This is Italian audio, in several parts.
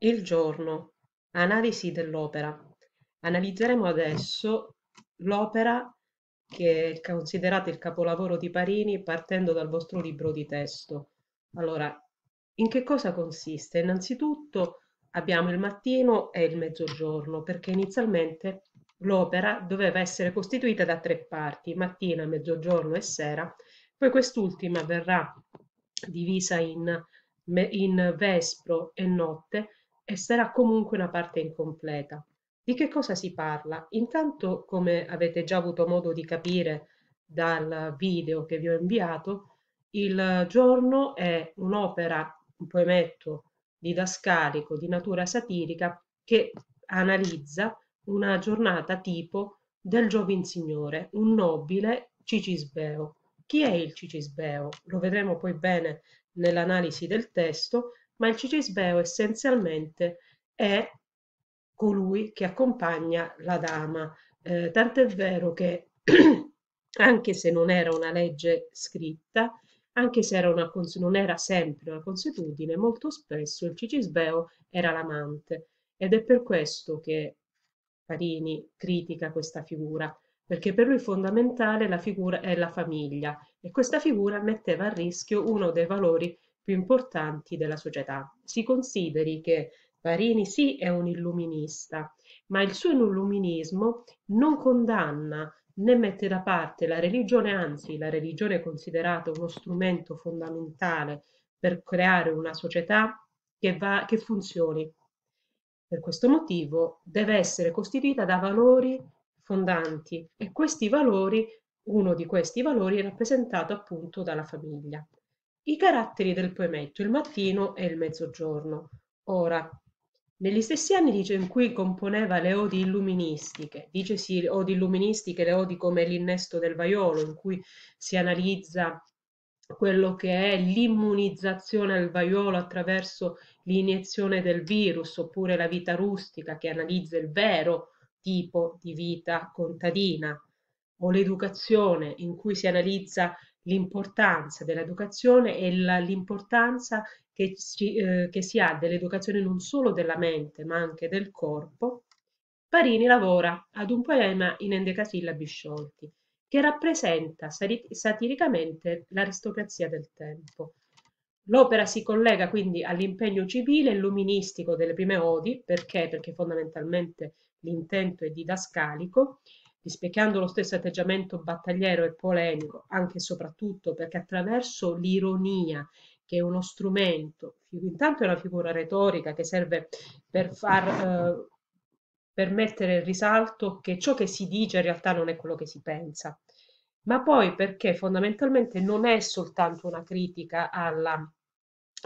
Il giorno. Analisi dell'opera. Analizzeremo adesso l'opera che è considerata il capolavoro di Parini partendo dal vostro libro di testo. Allora, in che cosa consiste? Innanzitutto abbiamo il mattino e il mezzogiorno, perché inizialmente l'opera doveva essere costituita da tre parti, mattina, mezzogiorno e sera, poi quest'ultima verrà divisa in, in vespro e notte, e sarà comunque una parte incompleta. Di che cosa si parla? Intanto, come avete già avuto modo di capire dal video che vi ho inviato, il giorno è un'opera, un poemetto didascalico di natura satirica che analizza una giornata tipo del giovin signore, un nobile cicisbeo. Chi è il cicisbeo? Lo vedremo poi bene nell'analisi del testo ma il cicisbeo essenzialmente è colui che accompagna la dama. Eh, tant'è vero che anche se non era una legge scritta, anche se era una, non era sempre una consuetudine, molto spesso il cicisbeo era l'amante ed è per questo che Parini critica questa figura, perché per lui fondamentale la figura è la famiglia e questa figura metteva a rischio uno dei valori più importanti della società. Si consideri che Parini sì è un illuminista, ma il suo illuminismo non condanna né mette da parte la religione, anzi la religione è considerata uno strumento fondamentale per creare una società che, va, che funzioni. Per questo motivo deve essere costituita da valori fondanti e questi valori, uno di questi valori è rappresentato appunto dalla famiglia. I caratteri del poemetto "Il mattino" e "Il mezzogiorno". Ora, negli stessi anni dice in cui componeva le odi illuministiche, dice dicesi odi illuministiche, le odi come l'innesto del vaiolo, in cui si analizza quello che è l'immunizzazione al vaiolo attraverso l'iniezione del virus, oppure la vita rustica che analizza il vero tipo di vita contadina, o l'educazione in cui si analizza l'importanza dell'educazione e l'importanza che, eh, che si ha dell'educazione non solo della mente ma anche del corpo, Parini lavora ad un poema in endecasillabi sciolti che rappresenta satiricamente l'aristocrazia del tempo. L'opera si collega quindi all'impegno civile e luministico delle prime odi, perché? Perché fondamentalmente l'intento è didascalico, dispiegando lo stesso atteggiamento battagliero e polemico, anche e soprattutto perché attraverso l'ironia, che è uno strumento, intanto è una figura retorica che serve per far... Eh, per mettere in risalto che ciò che si dice in realtà non è quello che si pensa, ma poi perché fondamentalmente non è soltanto una critica alla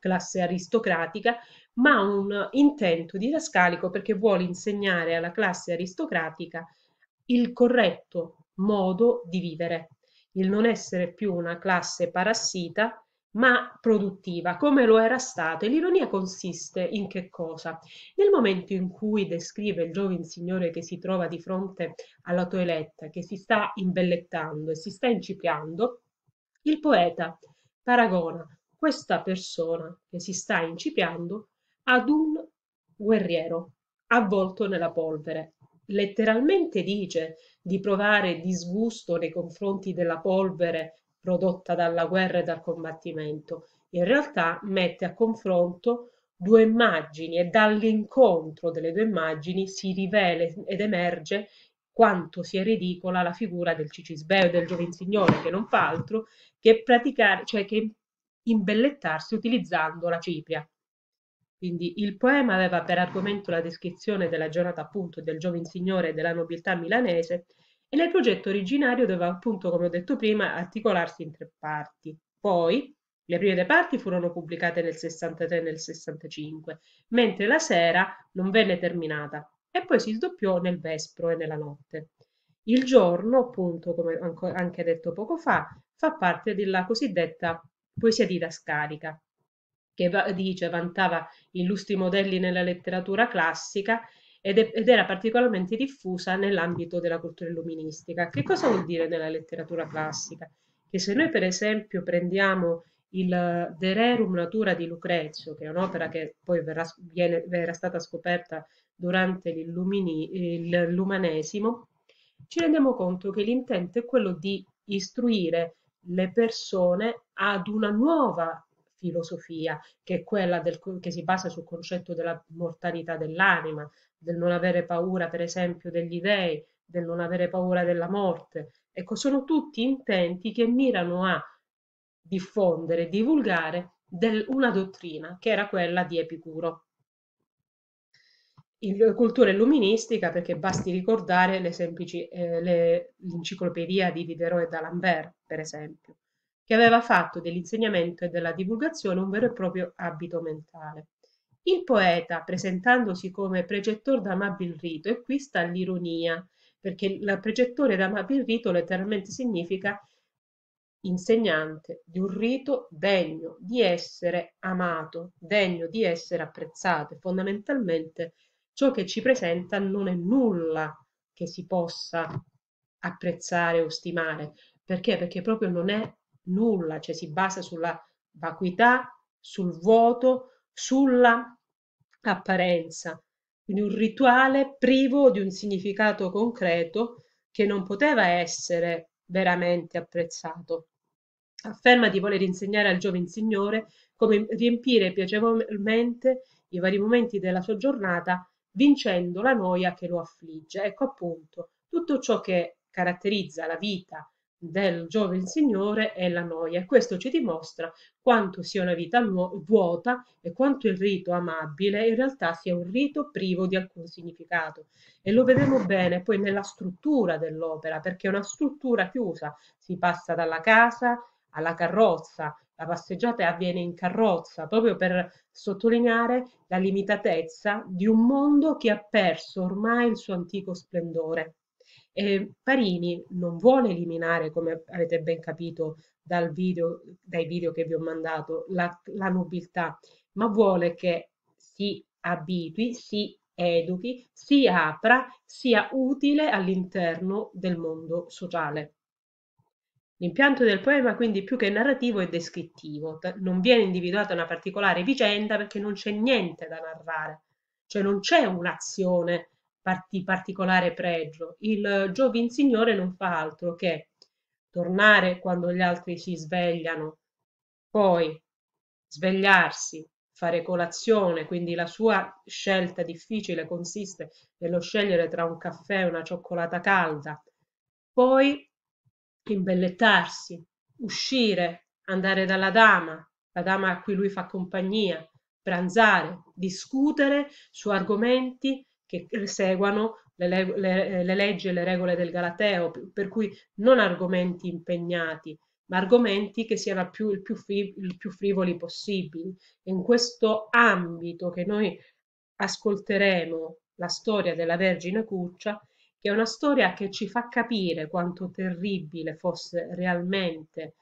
classe aristocratica, ma un intento di didascalico perché vuole insegnare alla classe aristocratica il corretto modo di vivere, il non essere più una classe parassita ma produttiva, come lo era stato. E l'ironia consiste in che cosa? Nel momento in cui descrive il giovane signore che si trova di fronte alla toeletta, che si sta imbellettando e si sta incipiando, il poeta paragona questa persona che si sta incipiando ad un guerriero avvolto nella polvere, letteralmente dice di provare disgusto nei confronti della polvere prodotta dalla guerra e dal combattimento, in realtà mette a confronto due immagini e dall'incontro delle due immagini si rivela ed emerge quanto sia ridicola la figura del cicisbeo e del Giovin Signore, che non fa altro che praticare, cioè che imbellettarsi utilizzando la cipria. Quindi il poema aveva per argomento la descrizione della giornata appunto del giovane signore e della nobiltà milanese e nel progetto originario doveva appunto, come ho detto prima, articolarsi in tre parti. Poi le prime due parti furono pubblicate nel 63 e nel 65, mentre la sera non venne terminata e poi si sdoppiò nel vespro e nella notte. Il giorno, appunto, come anche detto poco fa, fa parte della cosiddetta poesia didascalica, che dice vantava illustri modelli nella letteratura classica ed, è, ed, era particolarmente diffusa nell'ambito della cultura illuministica. Che cosa vuol dire nella letteratura classica? Che se noi per esempio prendiamo il De Rerum Natura di Lucrezio, che è un'opera che poi verrà, viene, verrà stata scoperta durante l'umanesimo, ci rendiamo conto che l'intento è quello di istruire le persone ad una nuova filosofia, che è quella del, che si basa sul concetto della mortalità dell'anima, del non avere paura, per esempio, degli dei, del non avere paura della morte. Ecco, sono tutti intenti che mirano a diffondere, divulgare del, una dottrina che era quella di Epicuro. Il, cultura illuministica, perché basti ricordare eh, l'enciclopedia eh, di Diderot e d'Alembert, per esempio che aveva fatto dell'insegnamento e della divulgazione un vero e proprio abito mentale. Il poeta, presentandosi come precettore d'amabil rito, e qui sta l'ironia, perché il precettore d'amabil rito letteralmente significa insegnante di un rito degno di essere amato, degno di essere apprezzato. Fondamentalmente ciò che ci presenta non è nulla che si possa apprezzare o stimare. Perché? Perché proprio non è nulla, cioè si basa sulla vacuità, sul vuoto, sulla apparenza. Quindi un rituale privo di un significato concreto che non poteva essere veramente apprezzato. Afferma di voler insegnare al giovane Signore come riempire piacevolmente i vari momenti della sua giornata vincendo la noia che lo affligge. Ecco appunto tutto ciò che caratterizza la vita del giovane signore è la noia e questo ci dimostra quanto sia una vita vuota e quanto il rito amabile in realtà sia un rito privo di alcun significato e lo vedremo bene poi nella struttura dell'opera perché è una struttura chiusa si passa dalla casa alla carrozza la passeggiata avviene in carrozza proprio per sottolineare la limitatezza di un mondo che ha perso ormai il suo antico splendore eh, Parini non vuole eliminare, come avete ben capito video, dai video che vi ho mandato, la, la nobiltà, ma vuole che si abitui, si educhi, si apra, sia utile all'interno del mondo sociale. L'impianto del poema quindi più che narrativo è descrittivo, non viene individuata una particolare vicenda perché non c'è niente da narrare, cioè non c'è un'azione parti, particolare pregio. Il giovin signore non fa altro che tornare quando gli altri si svegliano, poi svegliarsi, fare colazione, quindi la sua scelta difficile consiste nello scegliere tra un caffè e una cioccolata calda, poi imbellettarsi, uscire, andare dalla dama, la dama a cui lui fa compagnia, pranzare, discutere su argomenti che seguano le, le, eh, le leggi e le regole del Galateo, per cui non argomenti impegnati, ma argomenti che siano più, il, più fri, il più frivoli possibili. E in questo ambito che noi ascolteremo la storia della Vergine Cuccia, che è una storia che ci fa capire quanto terribile fosse realmente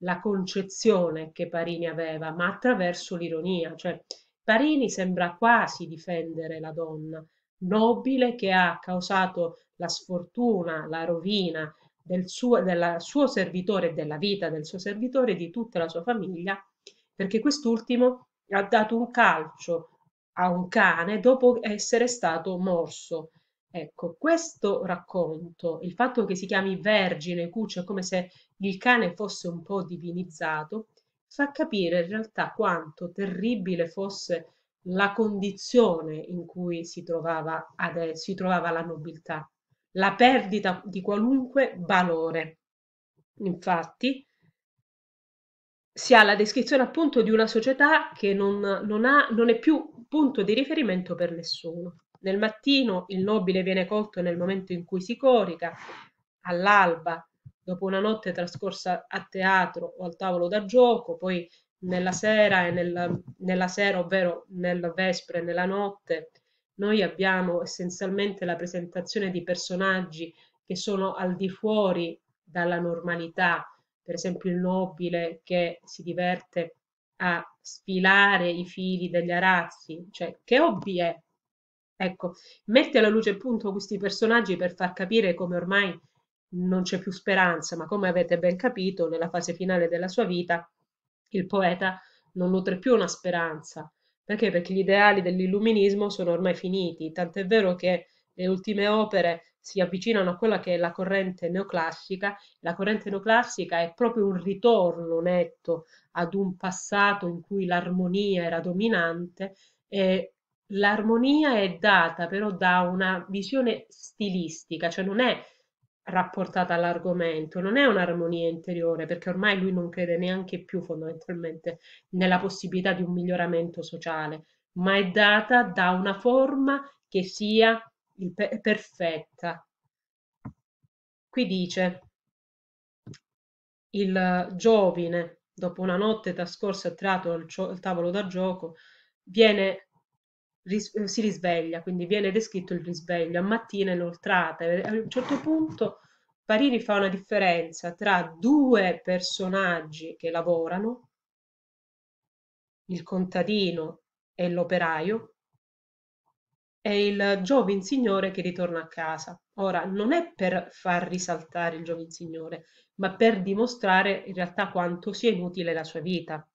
la concezione che Parini aveva, ma attraverso l'ironia. Cioè, Parini sembra quasi difendere la donna, nobile che ha causato la sfortuna, la rovina del suo, della, suo servitore, della vita del suo servitore, e di tutta la sua famiglia, perché quest'ultimo ha dato un calcio a un cane dopo essere stato morso. Ecco, questo racconto, il fatto che si chiami Vergine Cuccio, come se il cane fosse un po' divinizzato, fa capire in realtà quanto terribile fosse la condizione in cui si trovava, adesso, si trovava la nobiltà, la perdita di qualunque valore. Infatti, si ha la descrizione appunto di una società che non, non, ha, non, è più punto di riferimento per nessuno. Nel mattino il nobile viene colto nel momento in cui si corica, all'alba, dopo una notte trascorsa a teatro o al tavolo da gioco, poi nella sera e nel, nella sera, ovvero nella vespera e nella notte, noi abbiamo essenzialmente la presentazione di personaggi che sono al di fuori dalla normalità, per esempio il nobile che si diverte a sfilare i fili degli arazzi, cioè che hobby è? Ecco, mette alla luce appunto questi personaggi per far capire come ormai non c'è più speranza, ma come avete ben capito, nella fase finale della sua vita il poeta non nutre più una speranza. Perché? Perché gli ideali dell'illuminismo sono ormai finiti, tant'è vero che le ultime opere si avvicinano a quella che è la corrente neoclassica. La corrente neoclassica è proprio un ritorno netto ad un passato in cui l'armonia era dominante e l'armonia è data però da una visione stilistica, cioè non è rapportata all'argomento, non è un'armonia interiore, perché ormai lui non crede neanche più fondamentalmente nella possibilità di un miglioramento sociale, ma è data da una forma che sia perfetta. Qui dice il giovine, dopo una notte trascorsa attratto al, cio- al tavolo da gioco, viene ris- eh, si risveglia, quindi viene descritto il risveglio a mattina inoltrate. A un certo punto Parini fa una differenza tra due personaggi che lavorano, il contadino e l'operaio, e il giovin signore che ritorna a casa. Ora, non è per far risaltare il giovin signore, ma per dimostrare in realtà quanto sia inutile la sua vita.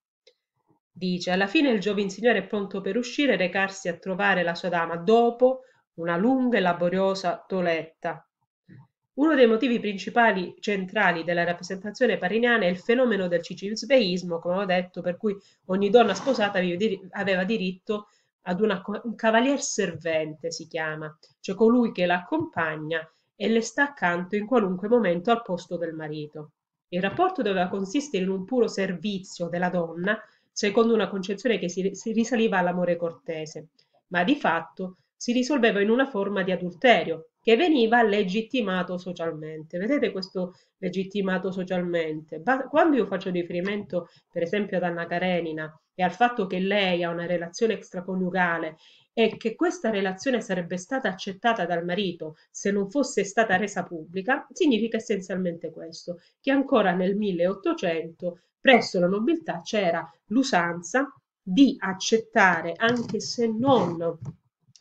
Dice, alla fine il giovin signore è pronto per uscire e recarsi a trovare la sua dama dopo una lunga e laboriosa toletta. Uno dei motivi principali centrali della rappresentazione pariniana è il fenomeno del cicisbeismo, come ho detto, per cui ogni donna sposata aveva diritto ad una, un cavalier servente, si chiama, cioè colui che l'accompagna e le sta accanto in qualunque momento al posto del marito. Il rapporto doveva consistere in un puro servizio della donna secondo una concezione che si, si risaliva all'amore cortese, ma di fatto si risolveva in una forma di adulterio che veniva legittimato socialmente. Vedete questo legittimato socialmente? quando io faccio riferimento, per esempio, ad Anna Karenina e al fatto che lei ha una relazione extraconiugale e che questa relazione sarebbe stata accettata dal marito se non fosse stata resa pubblica, significa essenzialmente questo, che ancora nel 1800 presso la nobiltà c'era l'usanza di accettare, anche se non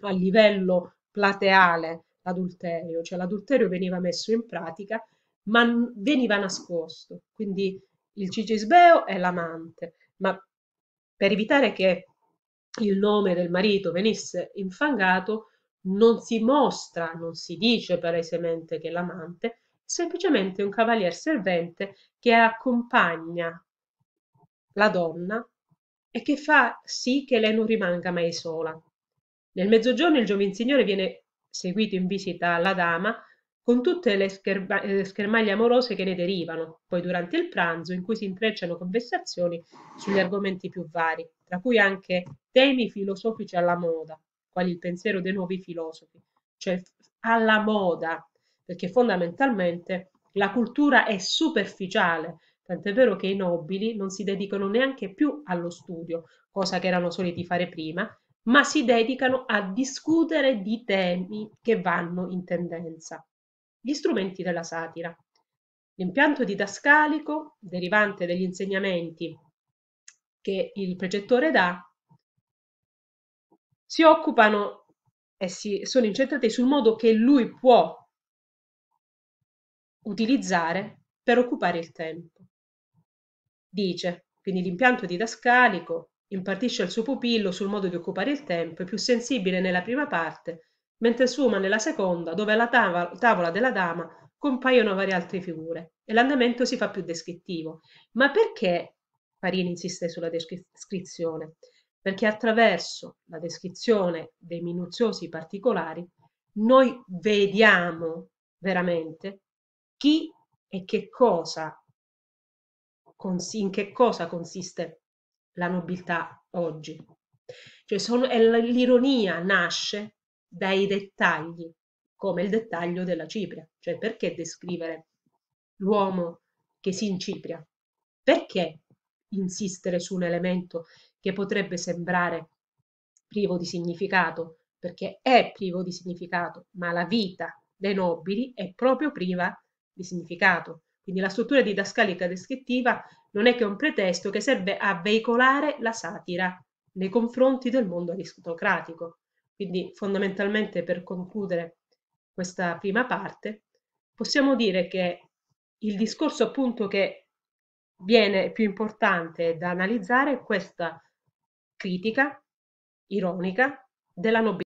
a livello plateale, l'adulterio, cioè l'adulterio veniva messo in pratica, ma veniva nascosto. Quindi il cicisbeo è l'amante, ma per evitare che il nome del marito venisse infangato, non si mostra, non si dice palesemente che l'amante, semplicemente un cavalier servente che accompagna la donna e che fa sì che lei non rimanga mai sola. Nel mezzogiorno il giovin signore viene seguito in visita alla dama con tutte le scherma- eh, schermaglie amorose che ne derivano, poi durante il pranzo in cui si intrecciano conversazioni sugli argomenti più vari, tra cui anche temi filosofici alla moda, quali il pensiero dei nuovi filosofi, cioè alla moda, perché fondamentalmente la cultura è superficiale, Tant'è vero che i nobili non si dedicano neanche più allo studio, cosa che erano soliti fare prima, ma si dedicano a discutere di temi che vanno in tendenza. Gli strumenti della satira. L'impianto didascalico, derivante dagli insegnamenti che il precettore dà, si occupano e si, sono incentrati sul modo che lui può utilizzare per occupare il tempo. Dice, quindi l'impianto didascalico impartisce al suo pupillo sul modo di occupare il tempo, è più sensibile nella prima parte, mentre suma nella seconda, dove alla tavola della dama compaiono varie altre figure e l'andamento si fa più descrittivo. Ma perché Parini insiste sulla descrizione? Perché attraverso la descrizione dei minuziosi particolari noi vediamo veramente chi e che cosa cons- in che cosa consiste la nobiltà oggi. Cioè sono, l'ironia nasce dai dettagli, come il dettaglio della cipria. Cioè perché descrivere l'uomo che si incipria? Perché insistere su un elemento che potrebbe sembrare privo di significato? Perché è privo di significato, ma la vita dei nobili è proprio priva di significato. Quindi la struttura didascalica descrittiva non è che un pretesto che serve a veicolare la satira nei confronti del mondo aristocratico. Quindi fondamentalmente per concludere questa prima parte, possiamo dire che il discorso appunto che viene più importante da analizzare è questa critica ironica della nobiltà.